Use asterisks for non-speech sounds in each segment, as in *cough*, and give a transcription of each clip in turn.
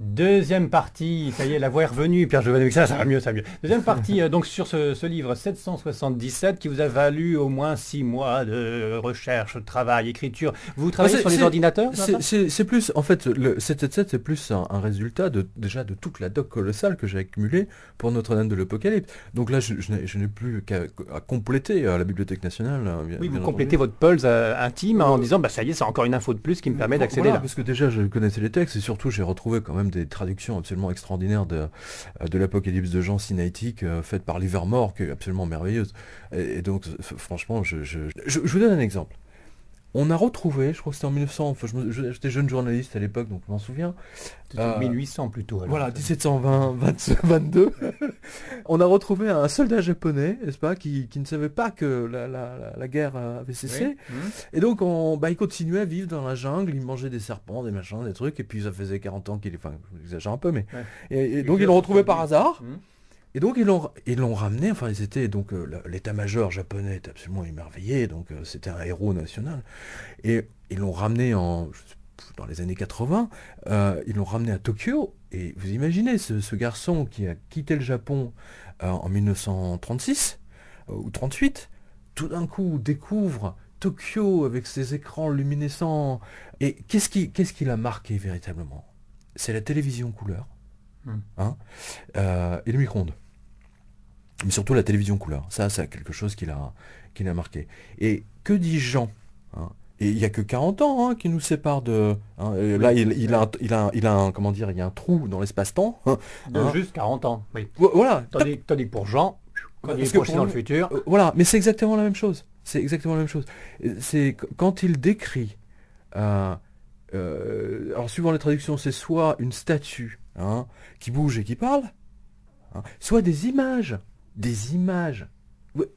Deuxième partie, ça y est, la voix est revenue, Pierre jean ça, ça va mieux, ça va mieux. Deuxième partie, euh, donc sur ce, livre 777 qui vous a valu au moins six mois de recherche, de travail, écriture. Vous oh, travaillez sur les ordinateurs C'est plus, en fait, le 777, c'est plus un, résultat de, déjà de toute la doc colossale que j'ai accumulée pour Notre-Dame de l'Apocalypse. Donc là, je, n'ai plus qu'à compléter à euh, la Bibliothèque nationale. Hein, oui, vous complétez votre pulse euh, intime hein, en disant, bah, ça y est, c'est encore une info de plus qui me permet d'accéder là. Parce que déjà, je connaissais les textes et surtout, j'ai retrouvé quand même des traductions absolument extraordinaires de, de l'Apocalypse de Jean sinaïtique euh, faite par Livermore, qui est absolument merveilleuse. Et, donc, franchement, je, je vous donne un exemple on a retrouvé, je crois que c'était en 1900, enfin, j'étais jeune journaliste à l'époque, donc je m'en souviens. 1800 euh, plutôt. Voilà, 1720, 22. *laughs* on a retrouvé un soldat japonais, n'est-ce pas, qui, ne savait pas que la, guerre euh, avait cessé. Mm. Et donc, on, bah, il continuait à vivre dans la jungle, il mangeait des serpents, des machins, des trucs, et puis ça faisait 40 ans qu'il... Enfin, j'exagère un peu, mais... Et, donc, il le retrouvait par hasard. Mm. Et donc ils l'ont, ramené, enfin ils étaient, donc euh, l'état-major japonais est absolument émerveillé, donc euh, c'était un héros national. Et ils l'ont ramené en, dans les années 80, euh, ils l'ont ramené à Tokyo, et vous imaginez ce, garçon qui a quitté le Japon en 1936 ou 38, tout d'un coup découvre Tokyo avec ses écrans luminescents. Et qu'est-ce qui, qu'est-ce qui l'a marqué véritablement C'est la télévision couleur Hein euh, et le micro-ondes. Mais surtout la télévision couleur. Ça, c'est quelque chose qui l'a marqué. Et que dit Jean hein et il n'y a que 40 ans hein, qui nous sépare de. Hein, là, il, a, un, comment dire, il y a un trou dans l'espace-temps. juste 40 ans. Voilà. Tandis, que pour Jean, quand il est dans le futur. Euh, voilà, mais c'est exactement la même chose. C'est exactement la même chose. C'est quand il décrit. Euh, alors, suivant les traductions, c'est soit une statue Hein, qui bouge et qui parle. Hein, soit des images. Des images.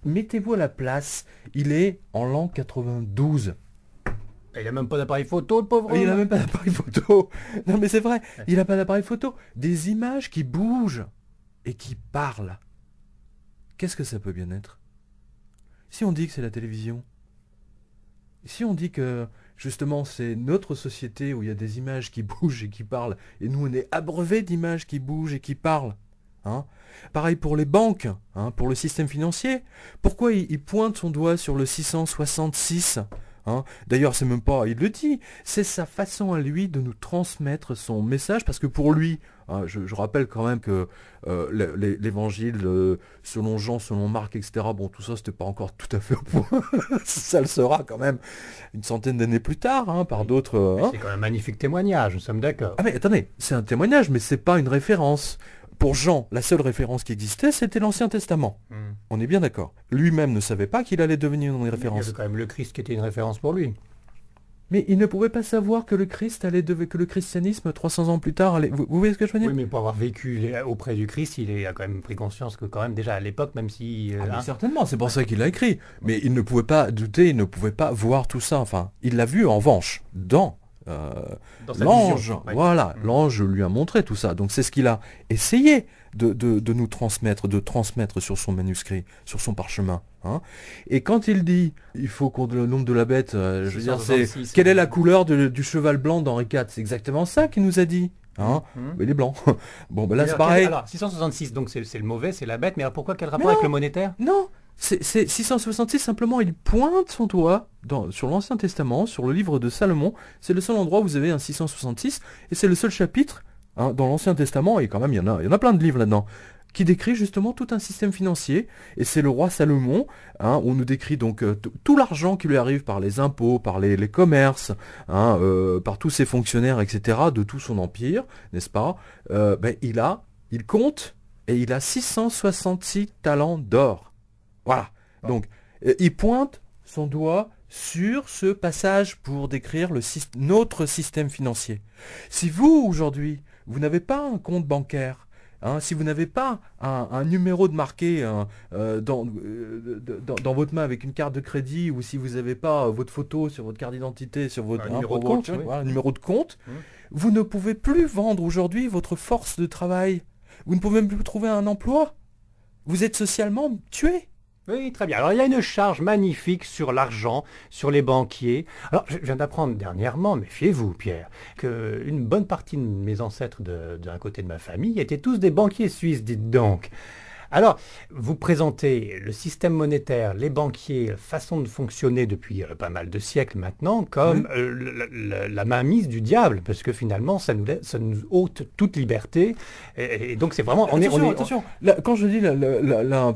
Mettez-vous à la place, il est en l'an 92. Il a même pas d'appareil photo, le pauvre. Il n'a même pas d'appareil photo. *laughs* Non mais c'est vrai, il a pas d'appareil photo. Des images qui bougent et qui parlent. Qu'est-ce que ça peut bien être Si on dit que c'est la télévision, si on dit que justement c'est notre société où il y a des images qui *laughs* bougent et qui parlent, et nous on est abreuvés d'images qui bougent et qui parlent. Hein Pareil pour les banques, hein, pour le système financier. Pourquoi il, pointe son doigt sur le 666 hein D'ailleurs, c'est même pas, il le dit, c'est sa façon à lui de nous transmettre son message, parce que pour lui, Hein, je, rappelle quand même que euh, l'évangile euh, selon Jean, selon Marc, etc., bon, tout ça, n'était pas encore tout à fait au point. *laughs* ça le sera quand même une centaine d'années plus tard, hein, par d'autres. Euh, hein. C'est quand même un magnifique témoignage, nous sommes d'accord. Ah mais attendez, c'est un témoignage, mais ce c'est pas une référence. Pour Jean, la seule référence qui existait, c'était l'Ancien Testament. Hmm. On est bien d'accord. Lui-même ne savait pas qu'il allait devenir une référence. il y avait quand même le Christ qui était une référence pour lui mais il ne pouvait pas savoir que le Christ allait que le christianisme 300 ans plus tard allait, vous, voyez ce que je veux dire Oui, mais pour avoir vécu auprès du Christ, il a quand même pris conscience que quand même déjà à l'époque, même si euh, ah, hein. certainement, c'est pour ça qu'il l'a écrit. Mais il ne pouvait pas douter, il ne pouvait pas voir tout ça. Enfin, il l'a vu en revanche dans euh, l'ange, voilà, mm. l'ange lui a montré tout ça. Donc c'est ce qu'il a essayé de, nous transmettre, de transmettre sur son manuscrit, sur son parchemin. Hein. Et quand il dit, il faut qu'on le nombre de la bête, euh, je veux dire, c'est quelle est la couleur hein. du cheval blanc d'Henri IV C'est exactement ça qu'il nous a dit. Hein. Mm. Mm. Il est blanc, *laughs* bon, ben là, c'est pareil. 666, donc c'est le mauvais, c'est la bête, mais alors pourquoi quel rapport avec le monétaire Non, c'est 666, simplement il pointe son doigt sur l'Ancien Testament, sur le livre de Salomon. C'est le seul endroit où vous avez un 666, et c'est le seul chapitre hein, dans l'Ancien Testament, et quand même il y, en a, il y en a plein de livres là-dedans, qui décrit justement tout un système financier. Et c'est le roi Salomon, hein, on nous décrit donc euh, tout l'argent qui lui arrive par les impôts, par les, commerces, hein, euh, par tous ses fonctionnaires, etc., de tout son empire, n'est-ce pas euh, ben, Il a, il compte, et il a 666 talents d'or. Voilà. Donc, euh, il pointe son doigt sur ce passage pour décrire le notre système financier. Si vous, aujourd'hui, vous n'avez pas un compte bancaire, hein, si vous n'avez pas un, numéro de marqué hein, euh, euh, dans, dans, votre main avec une carte de crédit, ou si vous n'avez pas votre photo sur votre carte d'identité, sur votre numéro, de compte, mmh. vous ne pouvez plus vendre aujourd'hui votre force de travail. Vous ne pouvez même plus trouver un emploi. Vous êtes socialement tué. Oui, très bien. Alors, il y a une charge magnifique sur l'argent, sur les banquiers. Alors, je viens d'apprendre dernièrement, méfiez-vous, Pierre, que une bonne partie de mes ancêtres d'un côté de ma famille étaient tous des banquiers suisses, dites donc. Alors, vous présentez le système monétaire, les banquiers, façon de fonctionner depuis euh, pas mal de siècles maintenant, comme mhm. euh, la, mainmise du diable, parce que finalement, ça nous, ôte toute liberté. Et, donc, c'est vraiment... On attention, est, attention. quand je dis la, la,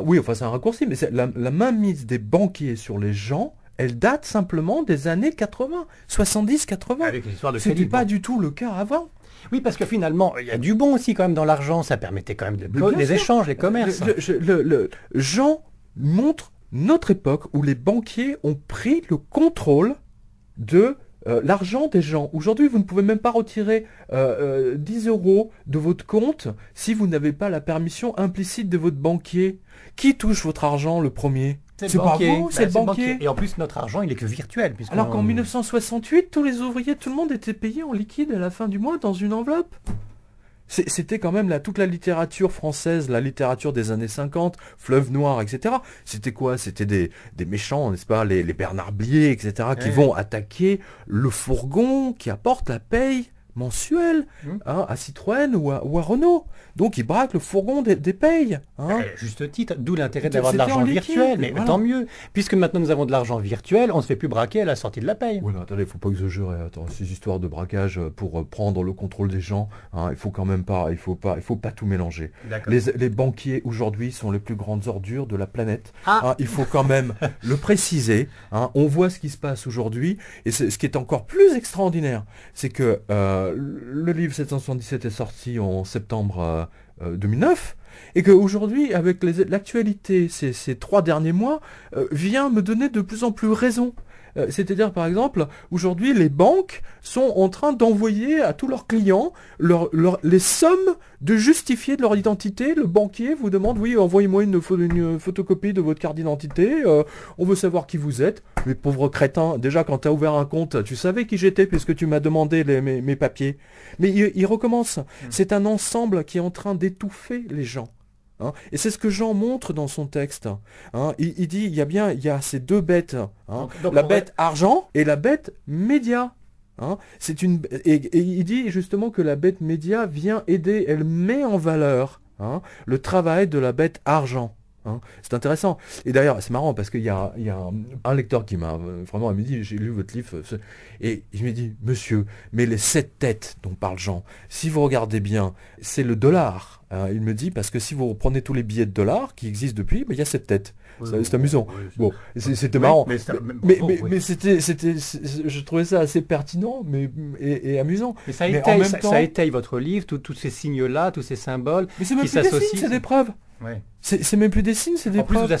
oui, enfin, c'est un raccourci, mais la, mainmise des banquiers sur les gens elle date simplement des années 80, 70-80. ce n'est pas du tout le cas avant. Oui, parce que finalement, il y a du bon aussi quand même dans l'argent. Ça permettait quand même de, les échanges, les commerces. Le, Jean montre notre époque où les banquiers ont pris le contrôle de euh, l'argent des gens. Aujourd'hui, vous ne pouvez même pas retirer 10 euh, euh, euros de votre compte si vous n'avez pas la permission implicite de votre banquier. Qui touche votre argent le premier c'est c'est le, bah, banquier. Et en plus, notre argent, il est que virtuel. Alors qu'en 1968, tous les ouvriers, tout le monde était payé en liquide à la fin du mois dans une enveloppe. C'était quand même toute la littérature française, la littérature des années 50, Fleuve Noir, etc. C'était quoi C'était des, méchants, n'est-ce pas les, Bernard Blier, etc., qui eh vont attaquer le fourgon qui apporte la paye mensuel mmh. hein, à Citroën ou à, Renault. Donc ils braquent le fourgon des, payes. Hein. Eh, juste titre, d'où l'intérêt d'avoir de l'argent virtuel, mais tant mieux. Puisque maintenant nous avons de l'argent virtuel, on ne se fait plus braquer à la sortie de la paye. il ne faut pas exagérer. ces histoires de braquage euh, pour euh, prendre le contrôle des gens, hein, il faut quand même pas, il faut pas, il faut pas tout mélanger. Les, banquiers aujourd'hui sont les plus grandes ordures de la planète. Ah. Hein, il faut quand même *laughs* le préciser. on voit ce qui se passe aujourd'hui, et ce qui est encore plus extraordinaire, c'est que euh, euh, le livre 777 est sorti en septembre 2009 euh, euh, et qu'aujourd'hui, avec l'actualité ces, trois derniers mois, vient me donner de plus en plus raison euh, c'est-à-dire, par exemple, aujourd'hui, les banques sont en train d'envoyer à tous leurs clients les sommes de justifier de leur identité. Le banquier vous demande, oui, envoyez-moi une, photocopie de votre carte d'identité, euh, on veut savoir qui vous êtes. Mais pauvre crétin, déjà quand tu as ouvert un compte, tu savais qui j'étais puisque tu m'as demandé mes, papiers. Mais il, recommence. Mmh. C'est un ensemble qui est en train d'étouffer les gens. Hein. et c'est ce que Jean montre dans son texte. Hein. il, dit, il y a bien, il y a ces deux bêtes, hein. la bête argent et la bête média. c'est une et, il dit justement que la bête média vient aider, elle met en valeur le travail de la bête argent. Hein. C'est intéressant. Et d'ailleurs, c'est marrant parce qu'il y a, un, lecteur qui m'a euh, vraiment dit, j'ai lu votre livre, euh, et il me dit, monsieur, mais les sept têtes dont parle Jean, si vous regardez bien, c'est le dollar. Hein. il me dit, parce que si vous reprenez tous les billets de dollars qui existent depuis, il y a sept têtes. c'est amusant. bon, c'était marrant. Mais, c'était, c'était, je trouvais ça assez pertinent, mais et, amusant. Mais ça étaye, votre livre, tous ces signes-là, tous ces symboles. Mais c'est même qui c'est des preuves. Ouais. C'est même plus des signes, c'est des plus, preuves.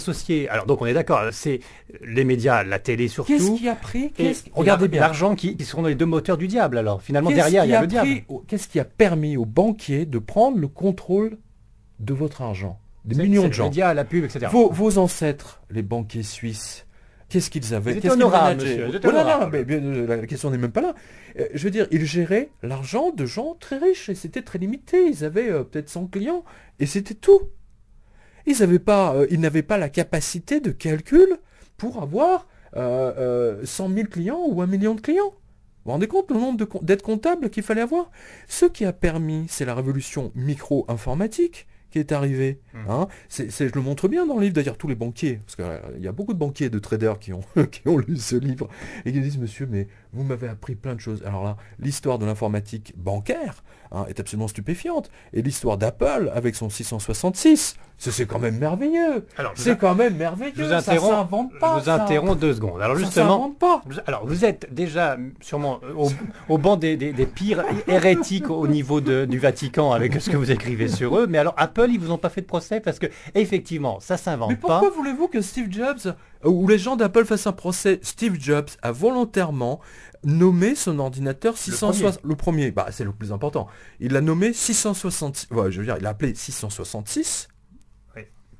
Alors, donc, on est d'accord, c'est les médias, la télé surtout. Qu'est-ce qui a pris Regardez bien. L'argent qui, seront sont les deux moteurs du diable, alors. Finalement, derrière, il y a, le diable. Qu'est-ce qui a permis aux banquiers de prendre le contrôle de votre argent Des millions de gens. Les médias, la pub, etc. Vos, ancêtres, les banquiers suisses, qu'est-ce qu'ils avaient Qu'est-ce qu'ils géraient non, non, la question n'est même pas là. Euh, je veux dire, ils géraient l'argent de gens très riches et c'était très limité. Ils avaient euh, peut-être 100 clients et c'était tout. Euh, ils n'avaient pas, la capacité de calcul pour avoir 100 euh, 000 euh, clients ou 1 million de clients. Vous vous rendez compte le nombre d'aides comptables qu'il fallait avoir Ce qui a permis, c'est la révolution micro-informatique qui est arrivée. Mmh. Hein. je le montre bien dans le livre, d'ailleurs tous les banquiers, parce qu'il y a beaucoup de banquiers, de traders qui ont *laughs* lu ce livre, et qui disent, monsieur, mais vous m'avez appris plein de choses. Alors là, l'histoire de l'informatique bancaire hein, est absolument stupéfiante. Et l'histoire d'Apple avec son 666, c'est quand même merveilleux. C'est quand même merveilleux. Je vous interromps, pas, je vous interromps deux secondes. Alors justement, ça pas. alors vous êtes déjà sûrement au, banc des, pires hérétiques au niveau du Vatican avec ce que vous écrivez sur eux. Mais alors Apple, ils vous ont pas fait de procès parce que effectivement, ça s'invente pas. Mais pourquoi voulez-vous que Steve Jobs euh, où les gens d'Apple fassent un procès, Steve Jobs a volontairement nommé son ordinateur 660. Le premier, bah, c'est le plus important. Il l'a nommé 666. Ouais, je veux dire, il l'a appelé 666.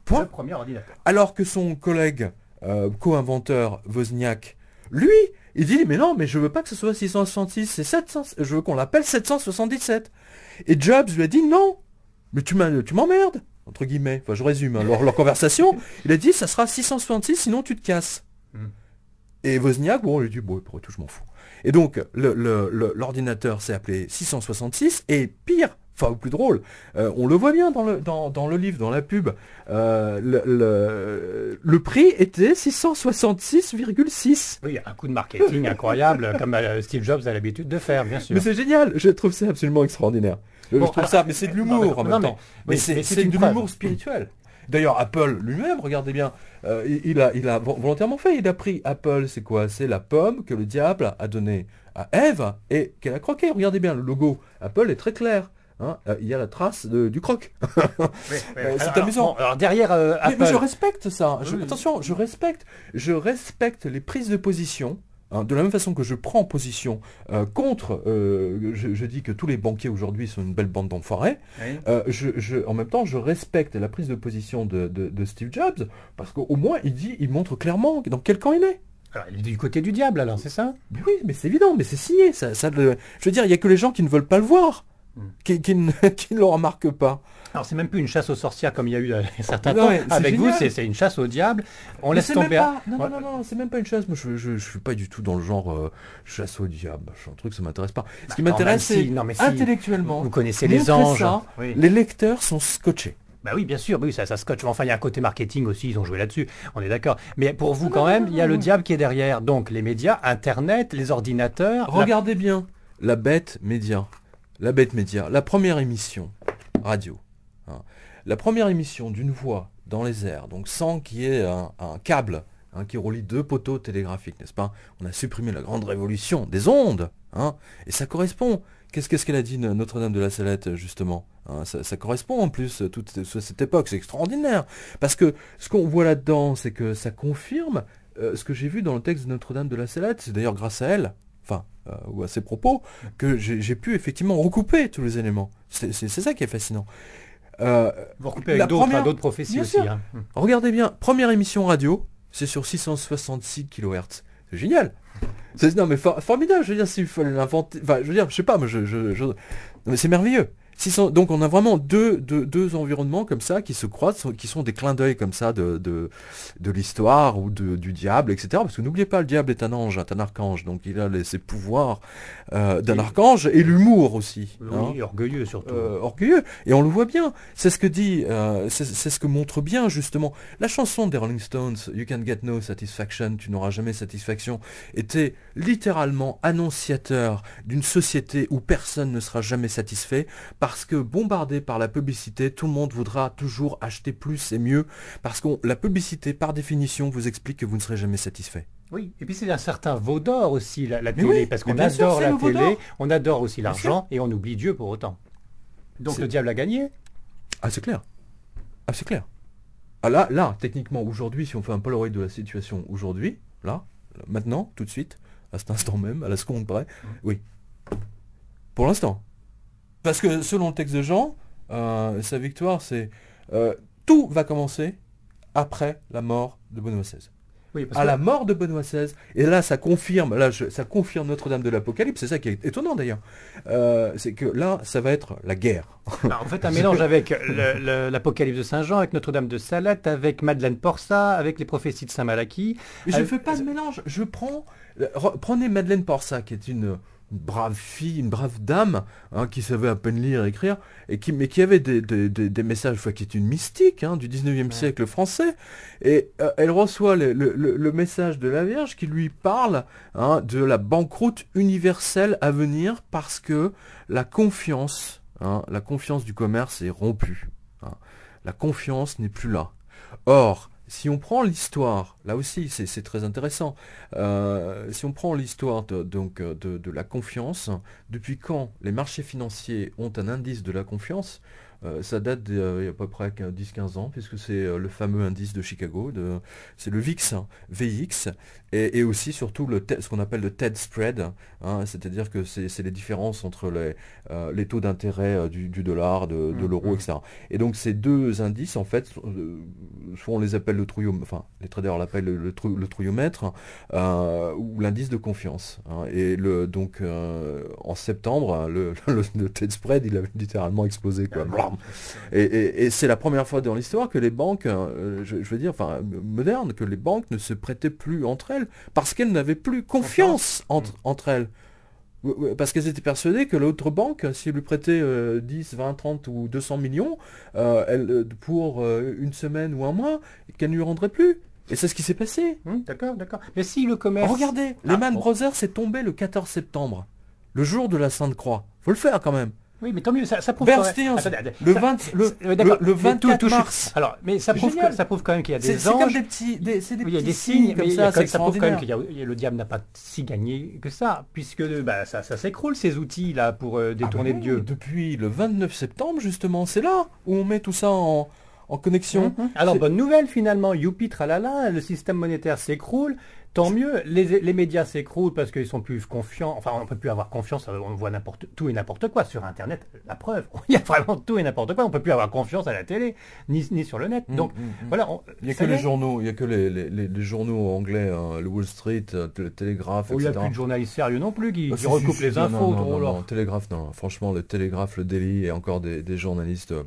Point. Le premier ordinateur. Alors que son collègue euh, co-inventeur Wozniak, lui, il dit mais non, mais je veux pas que ce soit 666, c'est 700. Je veux qu'on l'appelle 777. Et Jobs lui a dit non, mais tu m'emmerdes entre guillemets, enfin je résume, alors hein. leur, conversation, il a dit ça sera 666 sinon tu te casses. Mm. Et Wozniak, bon, il lui dit, bon, pour tout, je m'en fous. Et donc, l'ordinateur s'est appelé 666, et pire, enfin au plus drôle. Euh, on le voit bien dans le, dans, dans le livre, dans la pub. Euh, le, prix était 666,6. Oui, un coup de marketing incroyable, *laughs* comme euh, Steve Jobs a l'habitude de faire, bien sûr. Mais c'est génial, je trouve ça absolument extraordinaire. je trouve ah, ça, mais c'est de l'humour en même temps. Mais, c'est, c'est de l'humour spirituel. D'ailleurs, Apple lui-même, regardez bien, il, a, il a volontairement fait, il a pris Apple, c'est quoi C'est la pomme que le diable a donnée à Eve et qu'elle a croquée. Regardez bien, le logo Apple est très clair. Hein, euh, il y a la trace du croc. c'est amusant. derrière, je respecte ça. Attention, je respecte, je respecte les prises de position. Hein, de la même façon que je prends position euh, contre, euh, je, dis que tous les banquiers aujourd'hui sont une belle bande d'enfoirés, en même temps je respecte la prise de position de, Steve Jobs, parce qu'au moins il dit, il montre clairement dans quel camp il est. il est du côté du diable alors, c'est ça oui, mais c'est évident, mais c'est signé, je veux dire, il n'y a que les gens qui ne veulent pas le voir. Mm. *laughs* qui, ne, le remarque pas. Alors c'est même plus une chasse aux sorcières comme il y a eu un euh, certain temps. Avec vous, c'est une chasse au diable. On laisse tomber. À... Hein. Non, non, non, non, c'est même pas une chasse. je, ne suis pas du tout dans le genre euh, chasse au diable. C'est un truc, ça m'intéresse pas. Ce bah, qui m'intéresse, c'est intellectuellement. Vous connaissez les anges. Les lecteurs sont scotchés. Bah oui, bien sûr, oui, ça, ça scotche. Enfin, il y a un côté marketing aussi, ils ont joué là-dessus, on est d'accord. Mais pour vous, ah, quand même, il y a le diable qui est derrière. Donc, les médias, Internet, les ordinateurs. Regardez bien, la bête média. La Bête Média, la première émission radio. Hein. la première émission d'une voix dans les airs, donc sans qu'il y ait un, câble hein, qui relie deux poteaux télégraphiques, n'est-ce pas On a supprimé la grande révolution des ondes, hein, et ça correspond. Qu'est-ce qu'elle a dit Notre-Dame de la Salette, justement hein, ça, correspond en plus, toute cette époque, c'est extraordinaire. Parce que ce qu'on voit là-dedans, c'est que ça confirme euh, ce que j'ai vu dans le texte de Notre-Dame de la Salette, c'est d'ailleurs grâce à elle enfin, euh, ou à ses propos, que j'ai pu effectivement recouper tous les éléments. C'est ça qui est fascinant. Euh, Vous recoupez avec d'autres d'autres prophéties aussi. Hein. Hmm. Regardez bien, première émission radio, c'est sur 666 kHz. C'est génial. Non mais formidable, je veux dire, s'il fallait l'inventer... Enfin, je veux dire, je sais pas, mais je, c'est merveilleux donc on a vraiment deux, environnements comme ça qui se croisent, qui sont des clins d'œil comme ça de, de, l'histoire ou du diable, etc. Parce que n'oubliez pas, le diable est un ange, un archange, donc il a ses pouvoirs euh, d'un archange et l'humour aussi. Oui, hein. orgueilleux surtout. Euh, orgueilleux, et on le voit bien. C'est ce que dit, euh, c'est ce que montre bien justement la chanson des Rolling Stones, You Can Get No Satisfaction, tu n'auras jamais satisfaction, était littéralement annonciateur d'une société où personne ne sera jamais satisfait parce que bombardé par la publicité, tout le monde voudra toujours acheter plus et mieux, parce que la publicité, par définition, vous explique que vous ne serez jamais satisfait. Oui, et puis c'est un certain vaudor aussi, la, télé, parce qu'on adore la télé, on adore aussi l'argent, et on oublie Dieu pour autant. Donc le diable a gagné Ah, c'est clair. Ah, c'est clair. Ah, là, là, techniquement, aujourd'hui, si on fait un polaroid de la situation aujourd'hui, là, maintenant, tout de suite, à cet instant même, à la seconde près, oui. Pour l'instant. Parce que selon le texte de Jean, euh, sa victoire, c'est euh, tout va commencer après la mort de Benoît XVI. à la mort de Benoît XVI, et là ça confirme, là ça confirme Notre-Dame de l'Apocalypse, c'est ça qui est étonnant d'ailleurs, euh, c'est que là ça va être la guerre. Bah, en fait un mélange avec l'Apocalypse de Saint Jean, avec Notre-Dame de Salette, avec Madeleine Porsa, avec les prophéties de Saint Malachie. Je ne fais pas de mélange, je prends, prenez Madeleine Porsa qui est une une brave fille, une brave dame, hein, qui savait à peine lire et écrire, et qui, mais qui avait des, messages, qui est une mystique hein, du 19e siècle français. Et euh, elle reçoit le, message de la Vierge qui lui parle hein, de la banqueroute universelle à venir parce que la confiance, la confiance du commerce est rompue. La confiance n'est plus là. Or, si on prend l'histoire, là aussi c'est très intéressant, euh, si on prend l'histoire donc, euh, de, la confiance, depuis quand les marchés financiers ont un indice de la confiance, euh, ça date d'il y a à peu près 10-15 ans, puisque c'est euh, le fameux indice de Chicago, c'est le VIX, hein, VX, et, aussi surtout le, ce qu'on appelle le TED spread, hein, c'est-à-dire que c'est les différences entre les, euh, les taux d'intérêt du, dollar, de, mm, l'euro, mm. etc. Et donc ces deux indices, en fait, soit on les appelle le trouillomètre, enfin les traders l'appellent le, trouillomètre, ou l'indice de confiance. Hein. et le, donc en septembre, le, *laughs* TED spread, il avait littéralement explosé. Quoi. *laughs* Et, c'est la première fois dans l'histoire que les banques, euh, je, veux dire, enfin, modernes, que les banques ne se prêtaient plus entre elles parce qu'elles n'avaient plus confiance mm. entre, elles. Parce qu'elles étaient persuadées que l'autre banque, si elle lui prêtait 10, 20, 30 ou 200 millions euh, elle, euh, pour une semaine ou un mois, qu'elle ne lui rendrait plus. Et c'est ce qui s'est passé. Mm, d'accord, d'accord. Mais si le commerce... Regardez, ah, Lehman Brothers s'est tombé le 14 septembre, le jour de la Sainte-Croix. Faut le faire quand même. Oui, mais tant mieux, ça, prouve quand le, Alors, mais ça prouve, ça quand même qu'il y a des C'est comme des petits, signes, mais ça, ça quand même que le diable n'a pas si gagné que ça, puisque bah, ça, s'écroule ces outils là pour euh, ah détourner Dieu. Depuis le 29 septembre justement, c'est là où on met tout ça en, connexion. Mhm. Alors bonne nouvelle finalement, youpi tralala, le système monétaire s'écroule, Tant mieux, les, médias s'écroulent parce qu'ils sont plus confiants. Enfin, on ne peut plus avoir confiance, euh, on voit n'importe tout et n'importe quoi sur Internet, la preuve. *laughs* Il y a vraiment tout et n'importe quoi, on ne peut plus avoir confiance à la télé, ni, ni sur le net. Mm, Donc, mm, mm. voilà. il n'y a que les journaux, il a que les, journaux anglais, hein, le Wall Street, euh, le Télégraphe, etc. Oh, il n'y a plus de journalistes sérieux non plus qui, recoupe ah, recoupent les infos. Non, non, non, Télégraphe, non. Franchement, le Télégraphe, le Daily et encore des, des journalistes. Euh,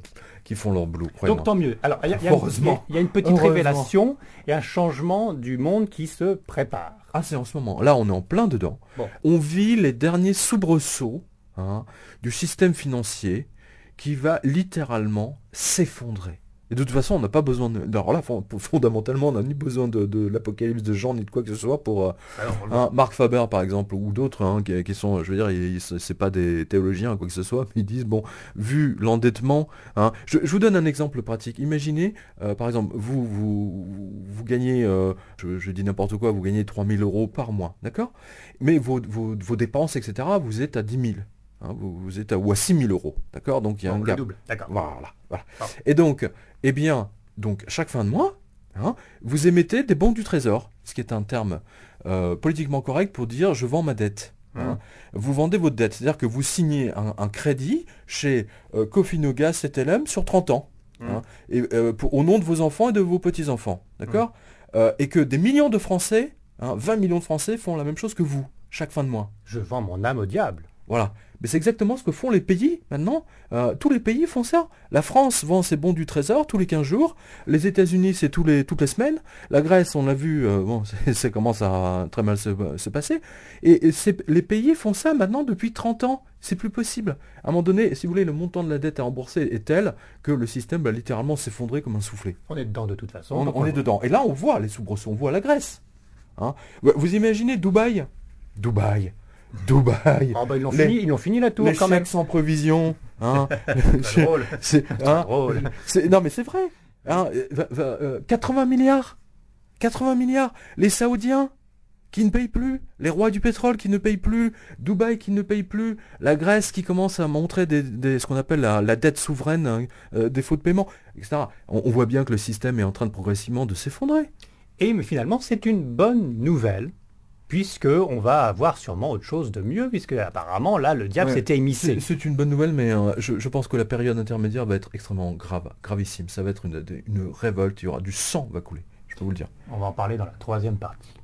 font leur boulot. Donc tant mieux. Alors, heureusement, il y, a une petite révélation et un changement du monde qui se prépare. Ah, c'est en ce moment. Là, on est en plein dedans. On vit les derniers soubresauts hein, du système financier qui va littéralement s'effondrer. Et de toute façon, on n'a pas besoin de... Alors là, fondamentalement, on n'a ni besoin de, l'apocalypse de Jean, ni de quoi que ce soit pour... Euh, bah Marc Faber, par exemple, ou d'autres, hein, qui, sont, je veux dire, c'est pas des théologiens, quoi que ce soit, *laughs* mais ils disent, bon, vu l'endettement... Hein, je, vous donne un exemple pratique. Imaginez, euh, par exemple, vous, vous, gagnez, euh, je, dis n'importe quoi, vous gagnez 3000 euros par mois, d'accord Mais vos, vos dépenses, etc., vous êtes à 10 000. Hein, vous, êtes à, ou à 6 000 euros. D'accord Donc il y a un gap. double. D'accord. Voilà. Et donc, eh bien, donc, chaque fin de mois, hein, vous émettez des bons du trésor, ce qui est un terme euh, politiquement correct pour dire je vends ma dette. Hein. Mmh. Vous vendez votre dette, c'est-à-dire que vous signez un, crédit chez Kofinoga euh, Cofinoga CTLM sur 30 ans, mmh. et, euh, au nom de vos enfants et de vos petits-enfants, d'accord Et que des millions de Français, 20 millions de Français font la même chose que vous, chaque fin de mois. Je vends mon âme au diable. Voilà. Mais c'est exactement ce que font les pays maintenant. Euh, tous les pays font ça. La France vend ses bons du trésor tous les 15 jours. Les États-Unis, c'est toutes les semaines. La Grèce, on l'a vu, euh, bon, *laughs* ça commence à très mal se, passer. Et, les pays font ça maintenant depuis 30 ans. C'est plus possible. À un moment donné, si vous voulez, le montant de la dette à rembourser est tel que le système va bah, littéralement s'effondrer comme un soufflé. On est dedans de toute façon. On, est dedans. Et là, on voit les soubresauts, on voit la Grèce. Hein. vous imaginez Dubaï Dubaï. Dubaï. Ah bah, ils l'ont fini, ont fini la tour quand même. sans provision. Hein. *laughs* c'est drôle. *laughs* Hein. non mais c'est vrai. 80 hein. euh, euh, milliards 80 milliards Les Saoudiens qui ne payent plus, les rois du pétrole qui ne payent plus, Dubaï qui ne paye plus, la Grèce qui commence à montrer des, ce qu'on appelle la, dette souveraine, euh, défaut de paiement, etc. On, on, voit bien que le système est en train de progressivement de s'effondrer. Et mais finalement, c'est une bonne nouvelle puisque on va avoir sûrement autre chose de mieux, puisque apparemment là le diable s'était émissé. C'est une bonne nouvelle, mais euh, je, pense que la période intermédiaire va être extrêmement grave, gravissime. Ça va être une, une révolte, il y aura du sang va couler, je peux vous le dire. On va en parler dans la troisième partie.